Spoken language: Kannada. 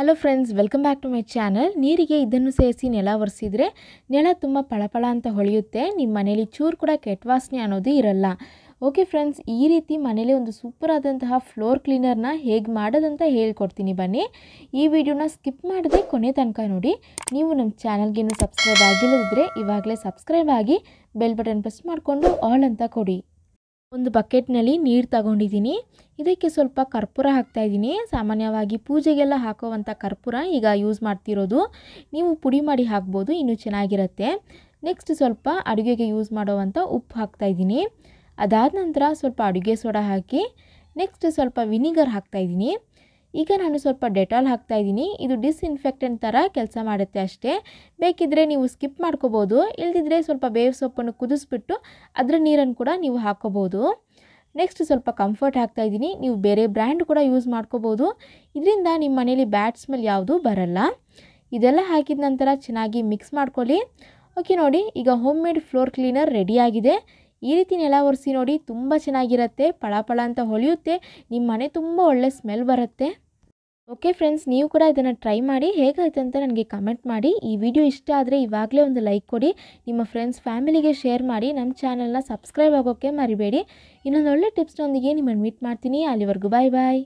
hello friends welcome back to my channel ನೀರಿಗೆ ಇದನ್ನು ಸೇರಿಸಿ ನೆಲ ಒರೆಸಿದರೆ ನೆಲ ತುಂಬ ಪಳಪಳ ಅಂತ ಹೊಳೆಯುತ್ತೆ ನಿಮ್ಮ ಮನೇಲಿ ಚೂರು ಕೂಡ ಕೆಟ್ಟ ವಾಸನೆ ಅನ್ನೋದು ಇರಲ್ಲ ಓಕೆ ಫ್ರೆಂಡ್ಸ್ ಈ ರೀತಿ ಮನೇಲಿ ಒಂದು ಸೂಪರ್ ಆದಂತಹ ಫ್ಲೋರ್ ಕ್ಲೀನರ್ನ ಹೇಗೆ ಮಾಡೋದಂತ ಹೇಳ್ಕೊಡ್ತೀನಿ ಬನ್ನಿ ಈ ವಿಡಿಯೋನ ಸ್ಕಿಪ್ ಮಾಡದೆ ಕೊನೆ ತನಕ ನೋಡಿ ನೀವು ನಮ್ಮ ಚಾನಲ್ಗೇನು ಸಬ್ಸ್ಕ್ರೈಬ್ ಆಗಿಲ್ಲದಿದ್ರೆ ಇವಾಗಲೇ ಸಬ್ಸ್ಕ್ರೈಬ್ ಆಗಿ ಬೆಲ್ ಬಟನ್ ಪ್ರೆಸ್ ಮಾಡಿಕೊಂಡು ಆಲ್ ಅಂತ ಕೊಡಿ ಒಂದು ಬಕೆಟ್ನಲ್ಲಿ ನೀರು ತಗೊಂಡಿದ್ದೀನಿ ಇದಕ್ಕೆ ಸ್ವಲ್ಪ ಕರ್ಪೂರ ಇದ್ದೀನಿ ಸಾಮಾನ್ಯವಾಗಿ ಪೂಜೆಗೆಲ್ಲ ಹಾಕೋವಂಥ ಕರ್ಪೂರ ಈಗ ಯೂಸ್ ಮಾಡ್ತಿರೋದು ನೀವು ಪುಡಿ ಮಾಡಿ ಹಾಕ್ಬೋದು ಇನ್ನೂ ಚೆನ್ನಾಗಿರುತ್ತೆ ನೆಕ್ಸ್ಟ್ ಸ್ವಲ್ಪ ಅಡುಗೆಗೆ ಯೂಸ್ ಮಾಡೋವಂಥ ಉಪ್ಪು ಇದ್ದೀನಿ ಅದಾದ ನಂತರ ಸ್ವಲ್ಪ ಅಡುಗೆ ಸೋಡಾ ಹಾಕಿ ನೆಕ್ಸ್ಟ್ ಸ್ವಲ್ಪ ವಿನಿಗರ್ ಹಾಕ್ತಾಯಿದ್ದೀನಿ ಈಗ ನಾನು ಸ್ವಲ್ಪ ಡೆಟಾಲ್ ಹಾಕ್ತಾ ಇದ್ದೀನಿ ಇದು ಡಿಸ್ಇನ್ಫೆಕ್ಟೆಂಟ್ ಥರ ಕೆಲಸ ಮಾಡುತ್ತೆ ಅಷ್ಟೇ ಬೇಕಿದ್ದರೆ ನೀವು ಸ್ಕಿಪ್ ಮಾಡ್ಕೋಬೋದು ಇಲ್ದಿದ್ರೆ ಸ್ವಲ್ಪ ಬೇವು ಸೊಪ್ಪನ್ನು ಕುದಿಸ್ಬಿಟ್ಟು ಅದರ ನೀರನ್ನು ಕೂಡ ನೀವು ಹಾಕ್ಕೋಬೋದು ನೆಕ್ಸ್ಟ್ ಸ್ವಲ್ಪ ಕಂಫರ್ಟ್ ಹಾಕ್ತಾ ಇದ್ದೀನಿ ನೀವು ಬೇರೆ ಬ್ರ್ಯಾಂಡ್ ಕೂಡ ಯೂಸ್ ಮಾಡ್ಕೋಬೋದು ಇದರಿಂದ ನಿಮ್ಮ ಮನೇಲಿ ಬ್ಯಾಟ್ ಸ್ಮೆಲ್ ಯಾವುದೂ ಬರಲ್ಲ ಇದೆಲ್ಲ ಹಾಕಿದ ನಂತರ ಚೆನ್ನಾಗಿ ಮಿಕ್ಸ್ ಮಾಡ್ಕೊಳ್ಳಿ ಓಕೆ ನೋಡಿ ಈಗ ಹೋಮ್ ಮೇಡ್ ಫ್ಲೋರ್ ಕ್ಲೀನರ್ ರೆಡಿಯಾಗಿದೆ ಈ ರೀತಿ ನೆಲ ಒರೆಸಿ ನೋಡಿ ತುಂಬ ಚೆನ್ನಾಗಿರುತ್ತೆ ಪಳಪಳ ಅಂತ ಹೊಳೆಯುತ್ತೆ ನಿಮ್ಮ ಮನೆ ತುಂಬ ಒಳ್ಳೆ ಸ್ಮೆಲ್ ಬರುತ್ತೆ ಓಕೆ ಫ್ರೆಂಡ್ಸ್ ನೀವು ಕೂಡ ಇದನ್ನು ಟ್ರೈ ಮಾಡಿ ಹೇಗಾಯ್ತು ಅಂತ ನನಗೆ ಕಮೆಂಟ್ ಮಾಡಿ ಈ ವಿಡಿಯೋ ಇಷ್ಟ ಆದರೆ ಇವಾಗಲೇ ಒಂದು ಲೈಕ್ ಕೊಡಿ ನಿಮ್ಮ ಫ್ರೆಂಡ್ಸ್ ಫ್ಯಾಮಿಲಿಗೆ ಶೇರ್ ಮಾಡಿ ನಮ್ಮ ಚಾನಲ್ನ ಸಬ್ಸ್ಕ್ರೈಬ್ ಆಗೋಕ್ಕೆ ಮರಿಬೇಡಿ ಇನ್ನೊಂದು ಒಳ್ಳೆ ಟಿಪ್ಸ್ನೊಂದಿಗೆ ನಿಮ್ಮನ್ನು ಮೀಟ್ ಮಾಡ್ತೀನಿ ಅಲ್ಲಿವರೆಗೂ ಬಾಯ್ ಬಾಯ್